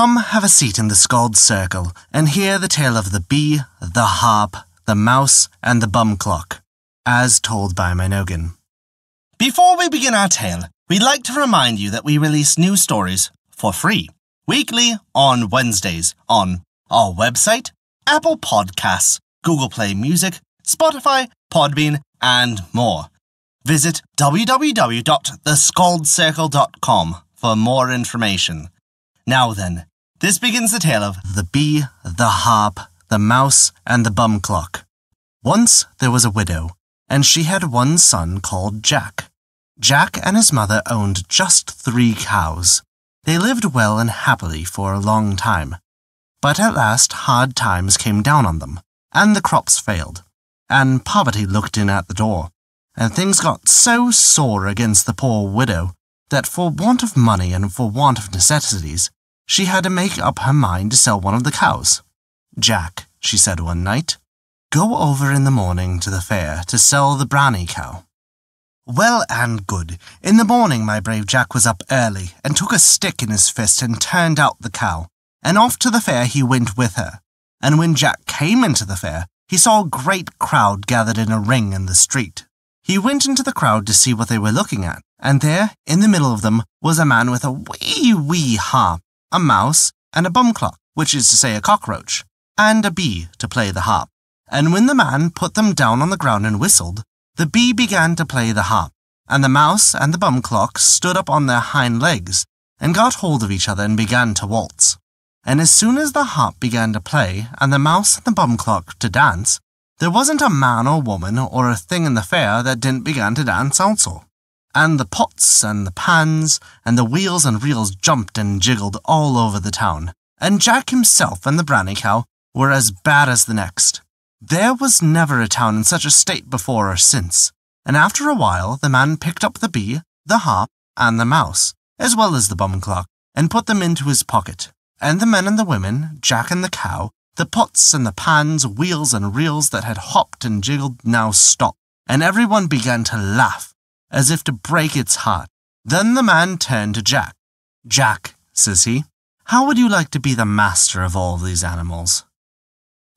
Come have a seat in the Scald circle and hear the tale of the bee, the harp, the mouse, and the bum clock, as told by Minogan. Before we begin our tale, we'd like to remind you that we release new stories for free weekly on Wednesdays on our website, Apple Podcasts, Google Play Music, Spotify, Podbean, and more. Visit www.thescaldcircle.com for more information. Now then, this begins the tale of the bee, the harp, the mouse, and the bum clock. Once there was a widow, and she had one son called Jack. Jack and his mother owned just three cows. They lived well and happily for a long time. But at last hard times came down on them, and the crops failed, and poverty looked in at the door, and things got so sore against the poor widow that for want of money and for want of necessities, she had to make up her mind to sell one of the cows. Jack, she said one night, go over in the morning to the fair to sell the brownie cow. Well and good. In the morning, my brave Jack was up early and took a stick in his fist and turned out the cow, and off to the fair he went with her. And when Jack came into the fair, he saw a great crowd gathered in a ring in the street. He went into the crowd to see what they were looking at, and there, in the middle of them, was a man with a wee, wee harp a mouse, and a bum clock, which is to say a cockroach, and a bee to play the harp. And when the man put them down on the ground and whistled, the bee began to play the harp, and the mouse and the bum clock stood up on their hind legs and got hold of each other and began to waltz. And as soon as the harp began to play and the mouse and the bum clock to dance, there wasn't a man or woman or a thing in the fair that didn't begin to dance also and the pots and the pans and the wheels and reels jumped and jiggled all over the town, and Jack himself and the brownie cow were as bad as the next. There was never a town in such a state before or since, and after a while the man picked up the bee, the harp, and the mouse, as well as the bum clock, and put them into his pocket. And the men and the women, Jack and the cow, the pots and the pans, wheels and reels that had hopped and jiggled now stopped, and everyone began to laugh as if to break its heart. Then the man turned to Jack. Jack, says he, how would you like to be the master of all these animals?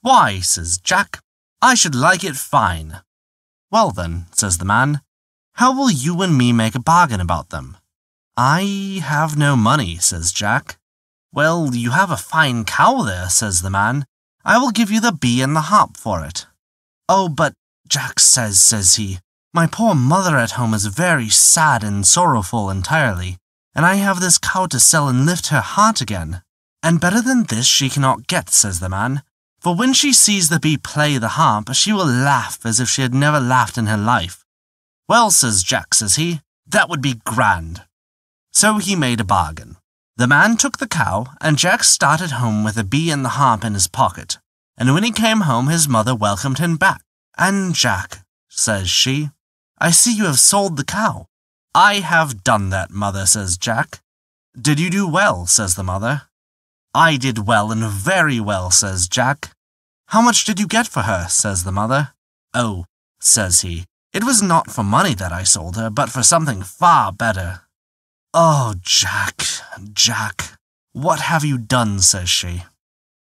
Why, says Jack, I should like it fine. Well then, says the man, how will you and me make a bargain about them? I have no money, says Jack. Well, you have a fine cow there, says the man. I will give you the bee and the harp for it. Oh, but, Jack says, says he, my poor mother at home is very sad and sorrowful entirely, and I have this cow to sell and lift her heart again. And better than this she cannot get, says the man, for when she sees the bee play the harp, she will laugh as if she had never laughed in her life. Well, says Jack, says he, that would be grand. So he made a bargain. The man took the cow, and Jack started home with the bee and the harp in his pocket. And when he came home, his mother welcomed him back. And Jack, says she, I see you have sold the cow. I have done that, mother, says Jack. Did you do well, says the mother. I did well and very well, says Jack. How much did you get for her, says the mother. Oh, says he, it was not for money that I sold her, but for something far better. Oh, Jack, Jack, what have you done, says she.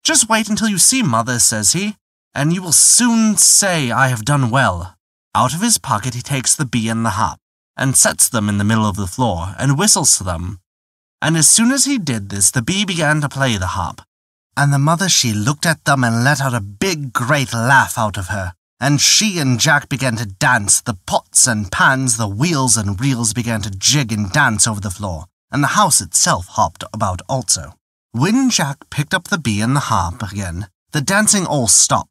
Just wait until you see mother, says he, and you will soon say I have done well. Out of his pocket he takes the bee and the harp, and sets them in the middle of the floor, and whistles to them. And as soon as he did this, the bee began to play the harp. And the mother she looked at them and let out a big great laugh out of her. And she and Jack began to dance, the pots and pans, the wheels and reels began to jig and dance over the floor, and the house itself hopped about also. When Jack picked up the bee and the harp again, the dancing all stopped,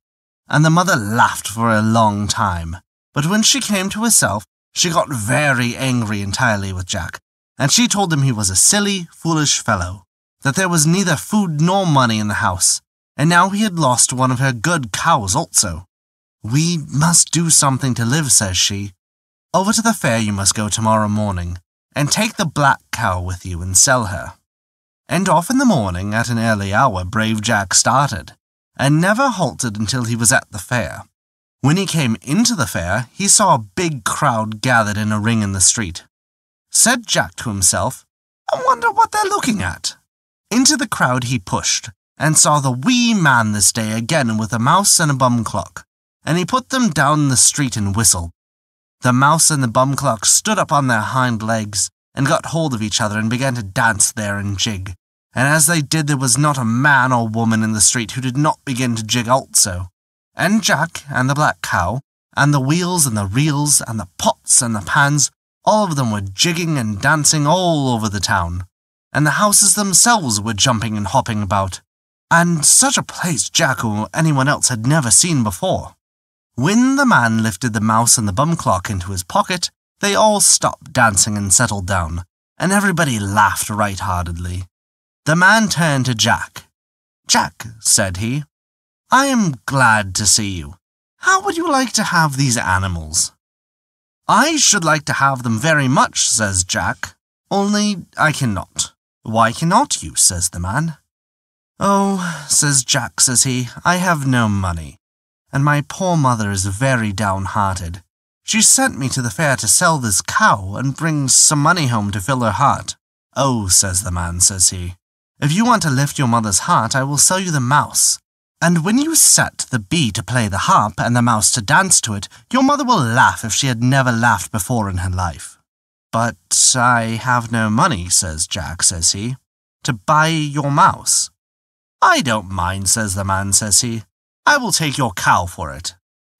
and the mother laughed for a long time. But when she came to herself, she got very angry entirely with Jack, and she told him he was a silly, foolish fellow, that there was neither food nor money in the house, and now he had lost one of her good cows also. We must do something to live, says she. Over to the fair you must go tomorrow morning, and take the black cow with you and sell her. And off in the morning at an early hour brave Jack started, and never halted until he was at the fair. When he came into the fair, he saw a big crowd gathered in a ring in the street. Said Jack to himself, I wonder what they're looking at. Into the crowd he pushed, and saw the wee man this day again with a mouse and a bum clock, and he put them down the street and whistled. The mouse and the bum clock stood up on their hind legs and got hold of each other and began to dance there and jig. And as they did, there was not a man or woman in the street who did not begin to jig also and Jack and the black cow, and the wheels and the reels and the pots and the pans, all of them were jigging and dancing all over the town, and the houses themselves were jumping and hopping about, and such a place Jack or anyone else had never seen before. When the man lifted the mouse and the bum clock into his pocket, they all stopped dancing and settled down, and everybody laughed right heartedly. The man turned to Jack. Jack, said he, I am glad to see you. How would you like to have these animals? I should like to have them very much, says Jack, only I cannot. Why cannot you, says the man. Oh, says Jack, says he, I have no money, and my poor mother is very downhearted. She sent me to the fair to sell this cow and bring some money home to fill her heart. Oh, says the man, says he, if you want to lift your mother's heart, I will sell you the mouse. And when you set the bee to play the harp and the mouse to dance to it, your mother will laugh if she had never laughed before in her life. But I have no money, says Jack, says he, to buy your mouse. I don't mind, says the man, says he. I will take your cow for it.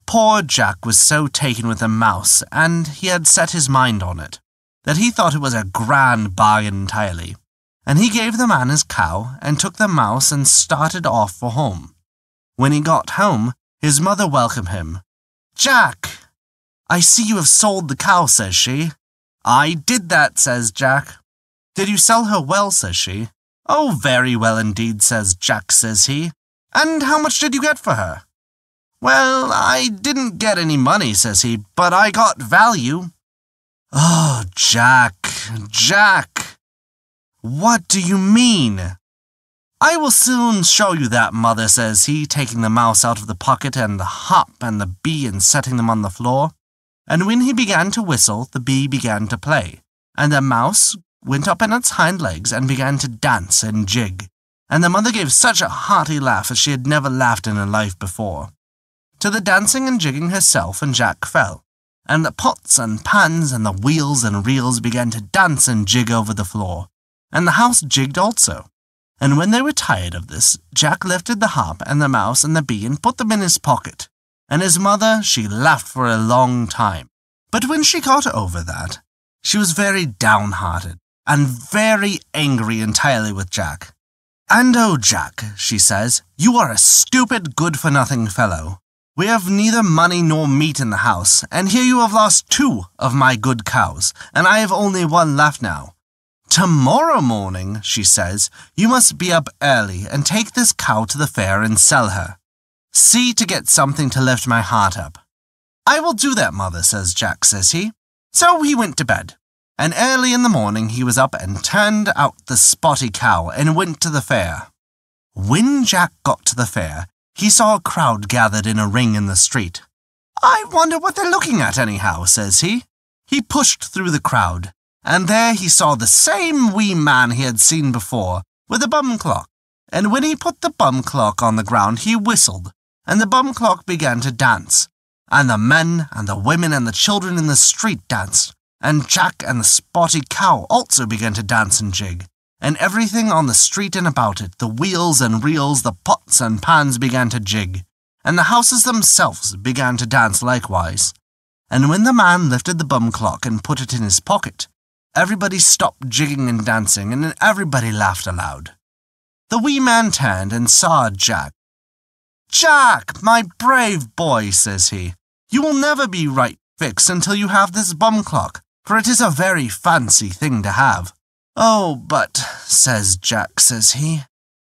Poor Jack was so taken with the mouse, and he had set his mind on it, that he thought it was a grand bargain entirely. And he gave the man his cow, and took the mouse and started off for home. When he got home, his mother welcomed him. Jack! I see you have sold the cow, says she. I did that, says Jack. Did you sell her well, says she. Oh, very well indeed, says Jack, says he. And how much did you get for her? Well, I didn't get any money, says he, but I got value. Oh, Jack, Jack, what do you mean? I will soon show you that, mother, says he, taking the mouse out of the pocket and the hop and the bee and setting them on the floor. And when he began to whistle, the bee began to play, and the mouse went up on its hind legs and began to dance and jig. And the mother gave such a hearty laugh as she had never laughed in her life before. To the dancing and jigging herself and Jack fell, and the pots and pans and the wheels and reels began to dance and jig over the floor, and the house jigged also and when they were tired of this, Jack lifted the harp and the mouse and the bee and put them in his pocket, and his mother, she laughed for a long time. But when she got over that, she was very downhearted and very angry entirely with Jack. And oh, Jack, she says, you are a stupid, good for nothing fellow. We have neither money nor meat in the house, and here you have lost two of my good cows, and I have only one left now. Tomorrow morning, she says, you must be up early and take this cow to the fair and sell her. See to get something to lift my heart up. I will do that, mother, says Jack, says he. So he went to bed, and early in the morning he was up and turned out the spotty cow and went to the fair. When Jack got to the fair, he saw a crowd gathered in a ring in the street. I wonder what they're looking at, anyhow, says he. He pushed through the crowd, and there he saw the same wee man he had seen before, with a bum clock. And when he put the bum clock on the ground, he whistled, and the bum clock began to dance. And the men and the women and the children in the street danced, and Jack and the spotty cow also began to dance and jig. And everything on the street and about it, the wheels and reels, the pots and pans began to jig, and the houses themselves began to dance likewise. And when the man lifted the bum clock and put it in his pocket, Everybody stopped jigging and dancing, and everybody laughed aloud. The wee man turned and saw Jack. Jack, my brave boy, says he, you will never be right fixed until you have this bum clock, for it is a very fancy thing to have. Oh, but, says Jack, says he,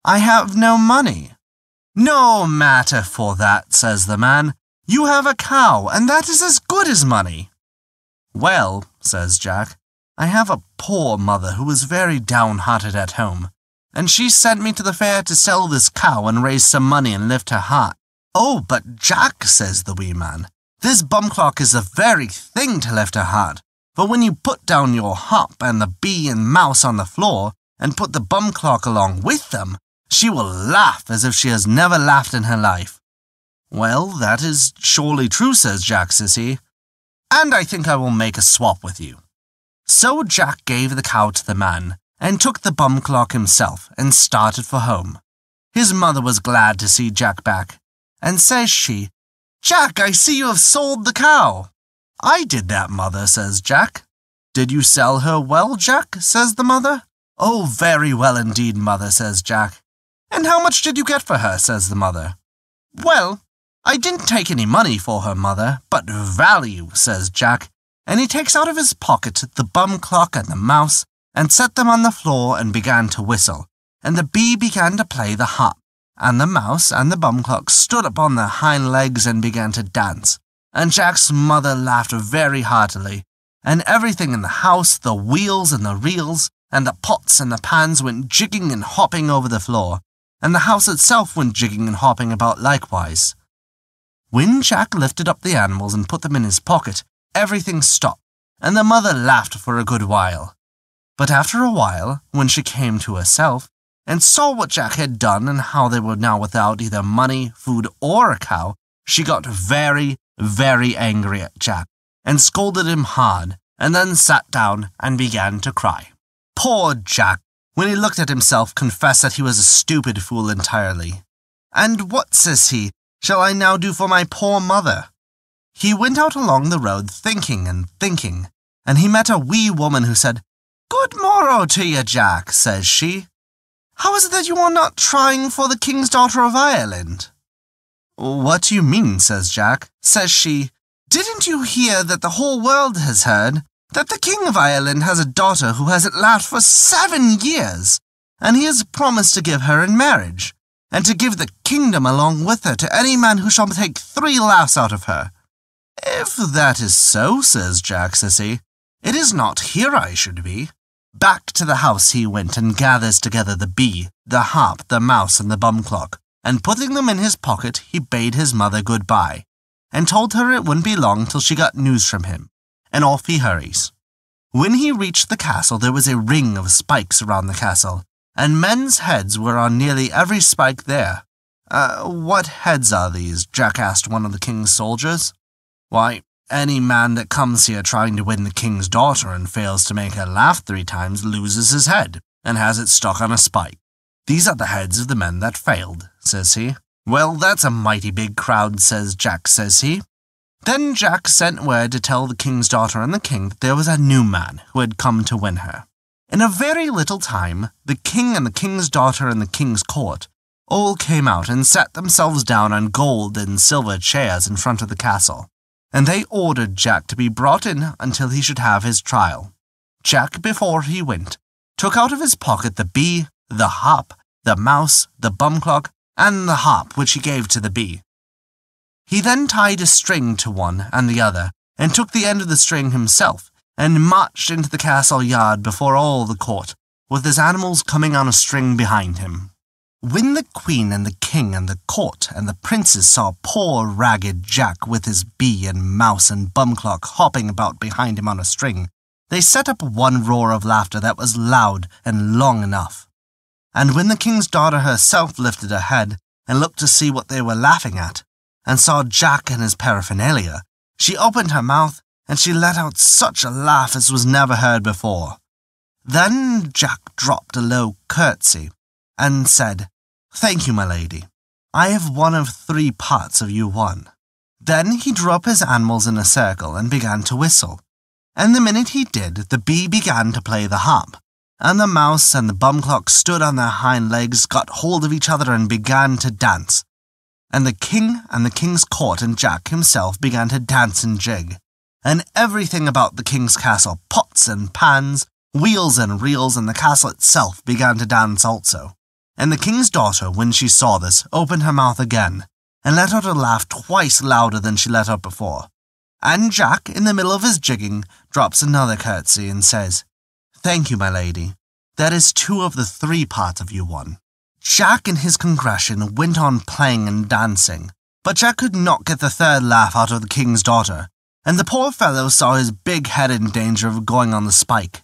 I have no money. No matter for that, says the man. You have a cow, and that is as good as money. Well, says Jack, I have a poor mother who is very downhearted at home, and she sent me to the fair to sell this cow and raise some money and lift her heart. Oh, but Jack, says the wee man, this bum clock is the very thing to lift her heart. For when you put down your hop and the bee and mouse on the floor, and put the bum clock along with them, she will laugh as if she has never laughed in her life. Well, that is surely true, says Jack, says he, and I think I will make a swap with you. So Jack gave the cow to the man, and took the bum clock himself, and started for home. His mother was glad to see Jack back, and says she, Jack, I see you have sold the cow. I did that, mother, says Jack. Did you sell her well, Jack? says the mother. Oh, very well indeed, mother, says Jack. And how much did you get for her? says the mother. Well, I didn't take any money for her, mother, but value, says Jack and he takes out of his pocket the bum clock and the mouse and set them on the floor and began to whistle. And the bee began to play the harp, and the mouse and the bum clock stood upon their hind legs and began to dance. And Jack's mother laughed very heartily, and everything in the house, the wheels and the reels, and the pots and the pans went jigging and hopping over the floor, and the house itself went jigging and hopping about likewise. When Jack lifted up the animals and put them in his pocket, everything stopped, and the mother laughed for a good while. But after a while, when she came to herself, and saw what Jack had done and how they were now without either money, food, or a cow, she got very, very angry at Jack, and scolded him hard, and then sat down and began to cry. Poor Jack, when he looked at himself, confessed that he was a stupid fool entirely. And what, says he, shall I now do for my poor mother? He went out along the road thinking and thinking, and he met a wee woman who said, Good morrow to you, Jack, says she. How is it that you are not trying for the king's daughter of Ireland? What do you mean, says Jack. Says she, Didn't you hear that the whole world has heard that the king of Ireland has a daughter who has it last for seven years, and he has promised to give her in marriage, and to give the kingdom along with her to any man who shall take three laughs out of her? If that is so, says Jack Sissy, it is not here I should be. Back to the house he went and gathers together the bee, the harp, the mouse, and the bum clock, and putting them in his pocket, he bade his mother good bye, and told her it wouldn't be long till she got news from him, and off he hurries. When he reached the castle, there was a ring of spikes around the castle, and men's heads were on nearly every spike there. Uh, what heads are these? Jack asked one of the king's soldiers. Why, any man that comes here trying to win the king's daughter and fails to make her laugh three times loses his head and has it stuck on a spike. These are the heads of the men that failed, says he. Well, that's a mighty big crowd, says Jack, says he. Then Jack sent word to tell the king's daughter and the king that there was a new man who had come to win her. In a very little time, the king and the king's daughter and the king's court all came out and sat themselves down on gold and silver chairs in front of the castle and they ordered Jack to be brought in until he should have his trial. Jack, before he went, took out of his pocket the bee, the hop, the mouse, the bum clock, and the hop which he gave to the bee. He then tied a string to one and the other, and took the end of the string himself, and marched into the castle yard before all the court, with his animals coming on a string behind him. When the queen and the king and the court and the princes saw poor ragged Jack with his bee and mouse and bum clock hopping about behind him on a string, they set up one roar of laughter that was loud and long enough. And when the king's daughter herself lifted her head and looked to see what they were laughing at, and saw Jack and his paraphernalia, she opened her mouth and she let out such a laugh as was never heard before. Then Jack dropped a low curtsy and said, Thank you, my lady. I have one of three parts of you won. Then he drew up his animals in a circle and began to whistle. And the minute he did, the bee began to play the harp. And the mouse and the bum clock stood on their hind legs, got hold of each other, and began to dance. And the king and the king's court and Jack himself began to dance and jig. And everything about the king's castle, pots and pans, wheels and reels, and the castle itself began to dance also. And the king's daughter, when she saw this, opened her mouth again, and let out a laugh twice louder than she let out before. And Jack, in the middle of his jigging, drops another curtsy and says, Thank you, my lady. That is two of the three parts of you won. Jack and his congregation went on playing and dancing, but Jack could not get the third laugh out of the king's daughter, and the poor fellow saw his big head in danger of going on the spike.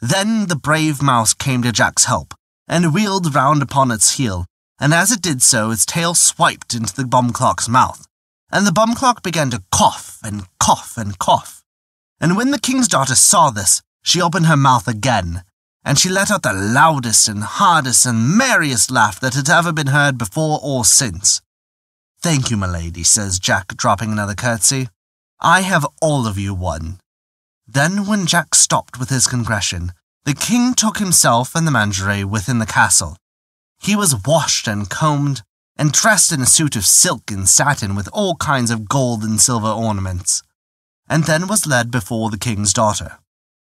Then the brave mouse came to Jack's help, and wheeled round upon its heel, and as it did so, its tail swiped into the bomb clock's mouth, and the bomb clock began to cough and cough and cough. And when the king's daughter saw this, she opened her mouth again, and she let out the loudest and hardest and merriest laugh that had ever been heard before or since. Thank you, my lady, says Jack, dropping another curtsy. I have all of you won. Then, when Jack stopped with his congression, the king took himself and the mangere within the castle. He was washed and combed, and dressed in a suit of silk and satin with all kinds of gold and silver ornaments, and then was led before the king's daughter.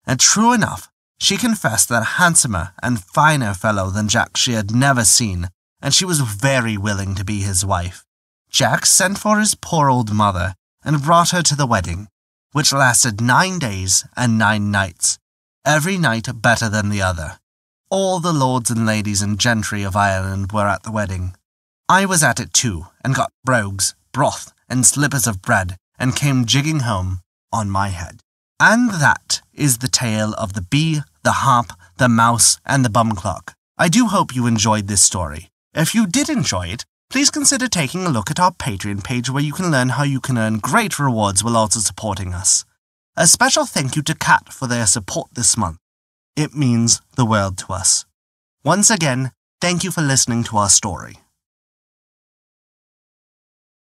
And true enough, she confessed that a handsomer and finer fellow than Jack she had never seen, and she was very willing to be his wife. Jack sent for his poor old mother and brought her to the wedding, which lasted nine days and nine nights, every night better than the other. All the lords and ladies and gentry of Ireland were at the wedding. I was at it too, and got brogues, broth, and slippers of bread, and came jigging home on my head. And that is the tale of the bee, the harp, the mouse, and the bum clock. I do hope you enjoyed this story. If you did enjoy it, please consider taking a look at our Patreon page where you can learn how you can earn great rewards while also supporting us. A special thank you to Kat for their support this month. It means the world to us. Once again, thank you for listening to our story.